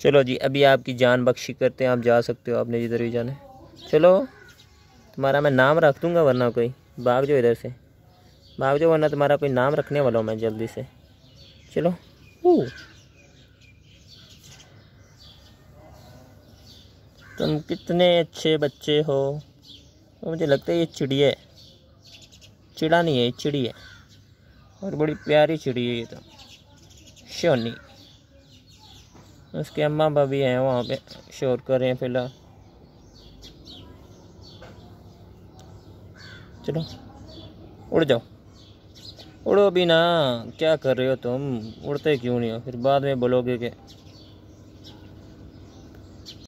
चलो जी अभी आपकी जान बख्शी करते हैं आप जा सकते हो आपने जिधर भी जाना है चलो तुम्हारा मैं नाम रख दूँगा वरना कोई भाग जाओ इधर से भाग जाओ वरना तुम्हारा कोई नाम रखने वाला हूँ मैं जल्दी से चलो ओ तुम कितने अच्छे बच्चे हो तो मुझे लगता है ये चिड़िया है चिड़ा नहीं है ये चिड़ी है और बड़ी प्यारी चिड़ी है ये तो शोनी उसके अम्मा भाभी हैं वहाँ पे शोर कर रहे हैं फिलहाल चलो उड़ जाओ उड़ो भी ना क्या कर रहे हो तुम उड़ते क्यों नहीं हो फिर बाद में बोलोगे कि